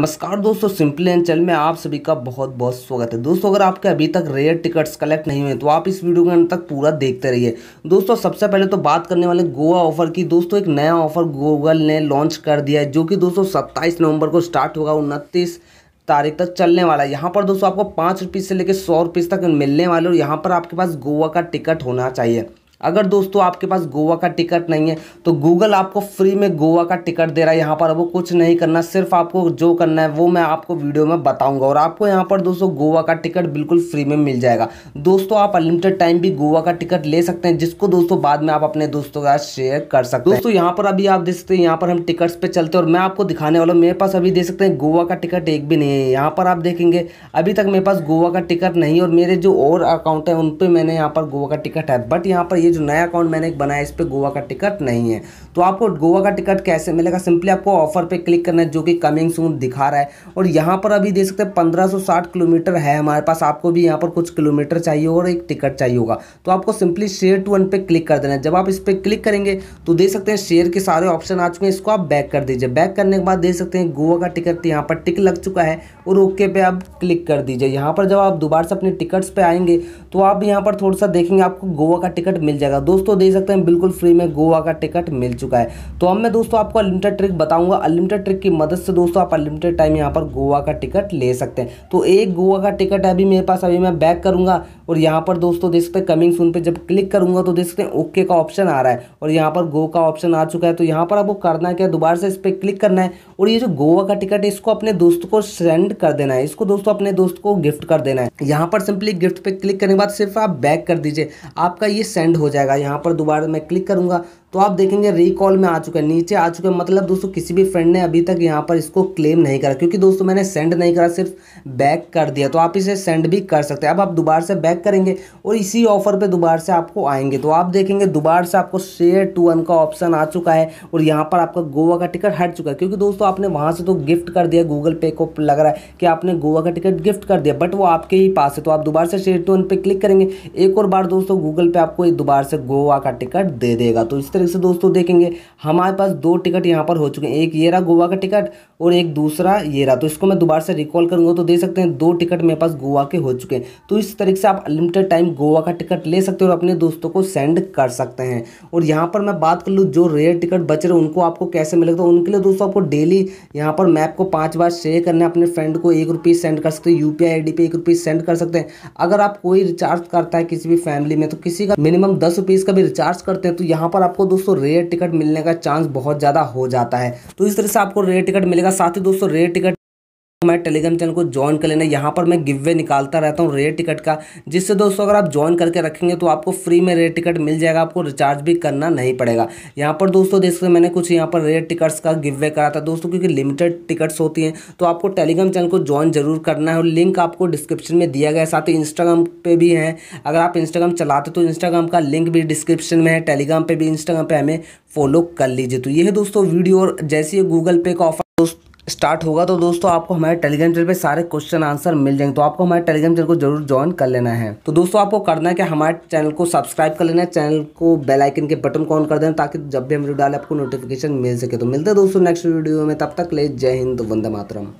नमस्कार दोस्तों simple and में आप सभी का बहुत बहुत स्वागत है दोस्तों अगर आपके अभी तक रेयर टिकट्स कलेक्ट नहीं हुए तो आप इस वीडियो के अंत तक पूरा देखते रहिए दोस्तों सबसे पहले तो बात करने वाले गोवा ऑफर की दोस्तों एक नया ऑफर गूगल ने लॉन्च कर दिया है जो कि दोस्तों सत्ताईस नवंबर को स्टार्ट होगा उनतीस तारीख तक चलने वाला है यहाँ पर दोस्तों आपको पाँच रुपीज़ से लेकर सौ रुपीज़ तक मिलने वाले और यहाँ पर आपके पास गोवा का टिकट होना चाहिए अगर दोस्तों आपके पास गोवा का टिकट नहीं है तो गूगल आपको फ्री में गोवा का टिकट दे रहा है यहाँ पर वो कुछ नहीं करना सिर्फ आपको जो करना है वो मैं आपको वीडियो में बताऊंगा और आपको यहाँ पर दोस्तों गोवा का टिकट बिल्कुल फ्री में मिल जाएगा दोस्तों आप अनलिमिटेड टाइम भी गोवा का टिकट ले सकते हैं जिसको दोस्तों बाद में आप अपने दोस्तों के साथ शेयर कर सकते हैं दोस्तों यहाँ पर अभी आप देख सकते हैं यहाँ पर हम टिकट्स पर चलते हैं और मैं आपको दिखाने वाला हूँ मेरे पास अभी देख सकते हैं गोवा का टिकट एक भी नहीं है यहाँ पर आप देखेंगे अभी तक मेरे पास गोवा का टिकट नहीं और मेरे जो और अकाउंट है उन पर मैंने यहाँ पर गोवा का टिकट है बट यहाँ पर ये जो नया अकाउंट मैंने बनाया इस पर गोवा का टिकट नहीं है तो आपको गोवा का टिकट कैसे मिलेगा सिंपली आपको ऑफर पे क्लिक करना है जो कि कमिंग सून दिखा रहा है और यहाँ पर अभी देख सकते हैं 1560 किलोमीटर है हमारे पास आपको भी यहाँ पर कुछ किलोमीटर चाहिए और एक टिकट चाहिए होगा तो आपको सिंपली शेयर टू वन पे क्लिक कर देना है जब आप इस पर क्लिक करेंगे तो देख सकते हैं शेयर के सारे ऑप्शन आ चुके हैं इसको आप बैक कर दीजिए बैक करने के बाद देख सकते हैं गोवा का टिकट यहाँ पर टिक लग चुका है और ओके पे आप क्लिक कर दीजिए यहाँ पर जब आप दोबारा से अपने टिकट्स पे आएंगे तो आप यहाँ पर थोड़ा सा देखेंगे आपको गोवा का टिकट मिल जाएगा दोस्तों देख सकते हैं बिल्कुल फ्री में गोवा का टिकट मिल चुका है तो अब मैं दोस्तों आपको अनलिमिटेड ट्रिक बताऊंगा अनलिमिटेड ट्रिक की मदद से दोस्तों आप अनलिमिटेड टाइम यहाँ पर गोवा का टिकट ले सकते हैं तो एक गोवा का टिकट है अभी मेरे पास अभी मैं बैक करूंगा और यहाँ पर दोस्तों देख सकते हैं कमिंग सून पर जब क्लिक करूंगा तो देख सकते हैं ओके का ऑप्शन आ रहा है और यहाँ पर गो का ऑप्शन आ चुका है तो यहाँ पर आपको करना क्या दोबारा से इस पर क्लिक करना है और ये जो गोवा का टिकट है इसको अपने दोस्त को सेंड कर देना है इसको दोस्तों अपने दोस्त को गिफ्ट कर देना है यहाँ पर सिंपली गिफ्ट पे क्लिक करने के बाद सिर्फ आप बैक कर दीजिए आपका ये सेंड हो जाएगा यहाँ पर दोबारा मैं क्लिक करूँगा तो आप देखेंगे रिकॉल में आ चुका है नीचे आ चुका है मतलब दोस्तों किसी भी फ्रेंड ने अभी तक यहाँ पर इसको क्लेम नहीं करा क्योंकि दोस्तों मैंने सेंड नहीं करा सिर्फ बैक कर दिया तो आप इसे सेंड भी कर सकते हैं अब आप दोबारा से बैक करेंगे और इसी ऑफर पे दोबारा से आपको आएंगे तो आप देखेंगे दोबारा से आपको शेयर टू वन का ऑप्शन आ चुका है और यहाँ पर आपका गोवा का टिकट हट चुका है क्योंकि दोस्तों आपने वहाँ से तो गिफ्ट कर दिया गूगल पे को लग रहा है कि आपने गोवा का टिकट गिफ्ट कर दिया बट वो आपके ही पास है तो आप दोबारा से शेयर टू वन पर क्लिक करेंगे एक और बार दोस्तों गूगल पे आपको दोबारा से गोवा का टिकट दे देगा तो इस तरीके से दोस्तों देखेंगे हमारे पास दो टिकट यहाँ पर हो चुके हैं एक ये रहा गोवा का टिकट और एक दूसरा ये रहा तो इसको मैं दोबारा से रिकॉल करूँगा तो देख सकते हैं दो टिकट मेरे पास गोवा के हो चुके हैं तो इस तरीके से आप अनलिमिटेड टाइम गोवा का टिकट ले सकते हैं और अपने दोस्तों को सेंड कर सकते हैं और यहाँ पर मैं बात कर लूँ जो रेयर टिकट बच रहे उनको आपको कैसे मिलेगा तो उनके लिए दोस्तों आपको डेली यहाँ पर मैप को पाँच बार शेयर करना है अपने फ्रेंड को एक रुपीज़ सेंड कर सकते हैं यू पी पे एक रुपीज़ सेंड कर सकते हैं अगर आप कोई रिचार्ज करता है किसी भी फैमिली में तो किसी का मिनिमम दस रुपीज़ का भी रिचार्ज करते हैं तो यहाँ पर आपको दोस्तों रेयर टिकट मिलने का चांस बहुत ज़्यादा हो जाता है तो इस तरह से आपको रेयर टिकट मिलेगा साथ ही दोस्तों रेयर टिकट मैं टेलीग्राम चैनल को ज्वाइन कर लेना यहाँ पर मैं गिव निकालता रहता हूँ रेयर टिकट का जिससे दोस्तों अगर आप ज्वाइन करके रखेंगे तो आपको फ्री में रेयर टिकट मिल जाएगा आपको रिचार्ज भी करना नहीं पड़ेगा यहाँ पर दोस्तों देख सकते मैंने कुछ यहाँ पर रेयर टिकट्स का गिव वे करा था दोस्तों क्योंकि लिमिटेड टिकट्स होती हैं तो आपको टेलीग्राम चैनल को ज्वाइन जरूर करना है और लिंक आपको डिस्क्रिप्शन में दिया गया है साथ ही इंस्टाग्राम पर भी है अगर आप इंस्टाग्राम चलाते तो इंस्टाग्राम का लिंक भी डिस्क्रिप्शन में है टेलीग्राम पर भी इंस्टाग्राम पर हमें फॉलो कर लीजिए तो ये दोस्तों वीडियो और जैसे गूगल पे का ऑफर दोस्तों स्टार्ट होगा तो दोस्तों आपको हमारे टेलीग्राम चैनल पे सारे क्वेश्चन आंसर मिल जाएंगे तो आपको हमारे टेलीग्राम चैनल को जरूर ज्वाइन कर लेना है तो दोस्तों आपको करना है कि हमारे चैनल को सब्सक्राइब कर लेना है चैनल को बेल आइकन के बटन को ऑन कर देना ताकि जब भी हम वीडियो डाले आपको नोटिफिकेशन मिल सके तो मिलते हैं दोस्तों नेक्स्ट वीडियो में तब तक ले जय हिंद वंदे मातरम